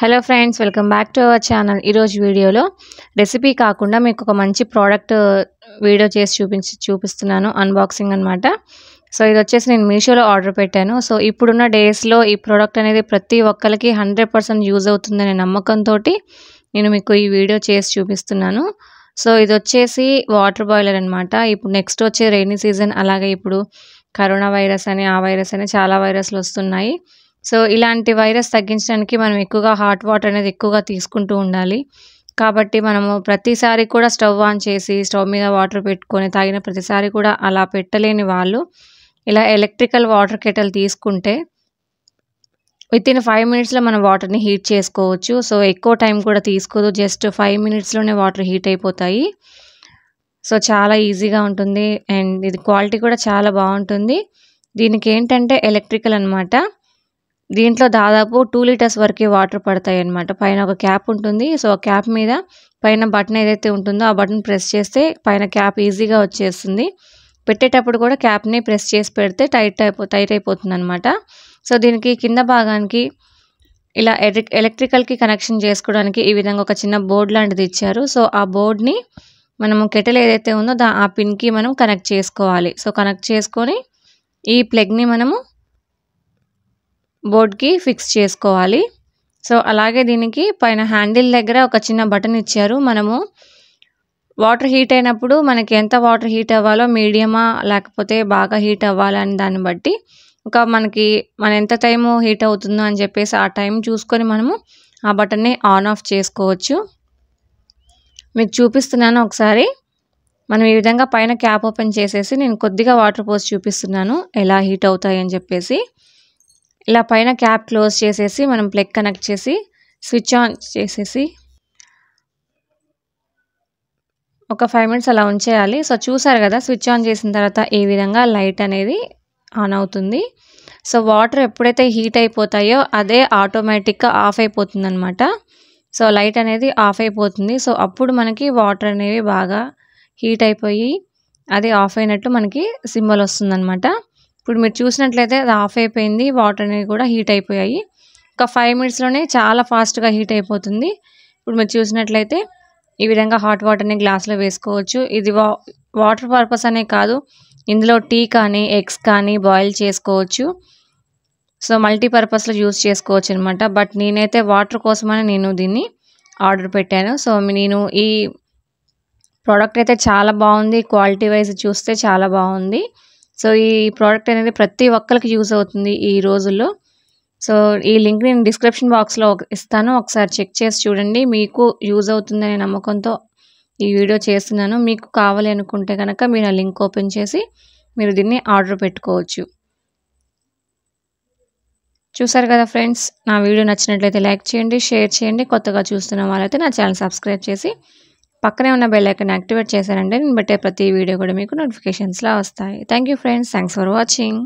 hello friends welcome back to our channel ఈరోజు వీడియోలో recipe కాకుండా మీకు ఒక మంచి ప్రోడక్ట్ వీడియో uh, చేసి చూపించి చూపిస్తున్నాను అన్బాక్సింగ్ అనమాట సో ఇది వచ్చేసి నేను మీషోలో ఆర్డర్ పెట్టాను సో ఇప్పుడున్న డేస్లో ఈ ప్రోడక్ట్ అనేది ప్రతి ఒక్కరికి హండ్రెడ్ పర్సెంట్ యూజ్ అవుతుందనే నమ్మకంతో నేను మీకు ఈ వీడియో చేసి చూపిస్తున్నాను సో ఇది వచ్చేసి వాటర్ బాయిలర్ అనమాట ఇప్పుడు నెక్స్ట్ వచ్చే రైనీ సీజన్ అలాగే ఇప్పుడు కరోనా వైరస్ అని ఆ వైరస్ అని చాలా వైరస్లు వస్తున్నాయి సో ఇలాంటి వైరస్ తగ్గించడానికి మనం ఎక్కువగా హాట్ వాటర్ అనేది ఎక్కువగా తీసుకుంటూ ఉండాలి కాబట్టి మనము ప్రతిసారి కూడా స్టవ్ ఆన్ చేసి స్టవ్ మీద వాటర్ పెట్టుకొని తాగిన ప్రతిసారి కూడా అలా పెట్టలేని వాళ్ళు ఇలా ఎలక్ట్రికల్ వాటర్ కెటల్ తీసుకుంటే విత్ ఇన్ ఫైవ్ మినిట్స్లో మనం వాటర్ని హీట్ చేసుకోవచ్చు సో ఎక్కువ టైం కూడా తీసుకోదు జస్ట్ ఫైవ్ మినిట్స్లోనే వాటర్ హీట్ అయిపోతాయి సో చాలా ఈజీగా ఉంటుంది అండ్ ఇది క్వాలిటీ కూడా చాలా బాగుంటుంది దీనికి ఏంటంటే ఎలక్ట్రికల్ అనమాట దీంట్లో దాదాపు టూ లీటర్స్ వరకే వాటర్ పడతాయి అనమాట పైన ఒక క్యాప్ ఉంటుంది సో ఆ క్యాప్ మీద పైన బటన్ ఏదైతే ఉంటుందో ఆ బటన్ ప్రెస్ చేస్తే పైన క్యాప్ ఈజీగా వచ్చేస్తుంది పెట్టేటప్పుడు కూడా క్యాప్ని ప్రెస్ చేసి పెడితే టైట్ అయిపో టైట్ అయిపోతుంది అనమాట సో దీనికి కింద భాగానికి ఇలా ఎలక్ట్రికల్కి కనెక్షన్ చేసుకోవడానికి ఈ విధంగా ఒక చిన్న బోర్డ్ లాంటిది ఇచ్చారు సో ఆ బోర్డ్ని మనము కెటల్ ఏదైతే ఉందో దా ఆ పిన్కి మనం కనెక్ట్ చేసుకోవాలి సో కనెక్ట్ చేసుకొని ఈ ప్లగ్ని మనము బోర్డ్కి ఫిక్స్ చేసుకోవాలి సో అలాగే దీనికి పైన హ్యాండిల్ దగ్గర ఒక చిన్న బటన్ ఇచ్చారు మనము వాటర్ హీట్ అయినప్పుడు మనకి ఎంత వాటర్ హీట్ అవ్వాలో మీడియమా లేకపోతే బాగా హీట్ అవ్వాలని దాన్ని బట్టి ఒక మనకి మన ఎంత టైము హీట్ అవుతుందో అని చెప్పేసి ఆ టైం చూసుకొని మనము ఆ బటన్ని ఆన్ ఆఫ్ చేసుకోవచ్చు మీకు చూపిస్తున్నాను ఒకసారి మనం ఈ విధంగా పైన క్యాప్ ఓపెన్ చేసేసి నేను కొద్దిగా వాటర్ పోసి చూపిస్తున్నాను ఎలా హీట్ అవుతాయని చెప్పేసి ఇలా పైన క్యాప్ క్లోజ్ చేసేసి మనం ప్లగ్ కనెక్ట్ చేసి స్విచ్ ఆన్ చేసేసి ఒక ఫైవ్ మినిట్స్ అలా ఉంచేయాలి సో చూసారు కదా స్విచ్ ఆన్ చేసిన తర్వాత ఈ విధంగా లైట్ అనేది ఆన్ అవుతుంది సో వాటర్ ఎప్పుడైతే హీట్ అయిపోతాయో అదే ఆటోమేటిక్గా ఆఫ్ అయిపోతుంది అనమాట సో లైట్ అనేది ఆఫ్ అయిపోతుంది సో అప్పుడు మనకి వాటర్ అనేవి బాగా హీట్ అయిపోయి అది ఆఫ్ అయినట్టు మనకి సింబల్ వస్తుందన్నమాట ఇప్పుడు మీరు చూసినట్లయితే అది ఆఫ్ అయిపోయింది వాటర్ అనేవి కూడా హీట్ అయిపోయాయి ఒక ఫైవ్ మినిట్స్లోనే చాలా ఫాస్ట్గా హీట్ అయిపోతుంది ఇప్పుడు మీరు చూసినట్లయితే ఈ విధంగా హాట్ వాటర్ని గ్లాస్లో వేసుకోవచ్చు ఇది వా వాటర్ పర్పస్ అనే కాదు ఇందులో టీ కానీ ఎగ్స్ కానీ బాయిల్ చేసుకోవచ్చు సో మల్టీపర్పస్లో యూస్ చేసుకోవచ్చు అనమాట బట్ నేనైతే వాటర్ కోసమని నేను దీన్ని ఆర్డర్ పెట్టాను సో నేను ఈ ప్రోడక్ట్ అయితే చాలా బాగుంది క్వాలిటీ వైజ్ చూస్తే చాలా బాగుంది సో ఈ ప్రోడక్ట్ అనేది ప్రతి ఒక్కరికి యూజ్ అవుతుంది ఈ రోజుల్లో సో ఈ లింక్ నేను డిస్క్రిప్షన్ బాక్స్లో ఇస్తాను ఒకసారి చెక్ చేసి చూడండి మీకు యూజ్ అవుతుందనే నమ్మకంతో ఈ వీడియో చేస్తున్నాను మీకు కావాలి అనుకుంటే కనుక మీరు ఆ లింక్ ఓపెన్ చేసి మీరు దీన్ని ఆర్డర్ పెట్టుకోవచ్చు చూసారు కదా ఫ్రెండ్స్ నా వీడియో నచ్చినట్లయితే లైక్ చేయండి షేర్ చేయండి కొత్తగా చూస్తున్న వాళ్ళైతే నా ఛానల్ సబ్స్క్రైబ్ చేసి పక్కనే ఉన్న బెల్ ఐకన్ యాక్టివేట్ చేశారంటే నేను పెట్టే ప్రతి వీడియో కూడా మీకు నోటిఫికేషన్స్లా వస్తాయి thank you friends thanks for watching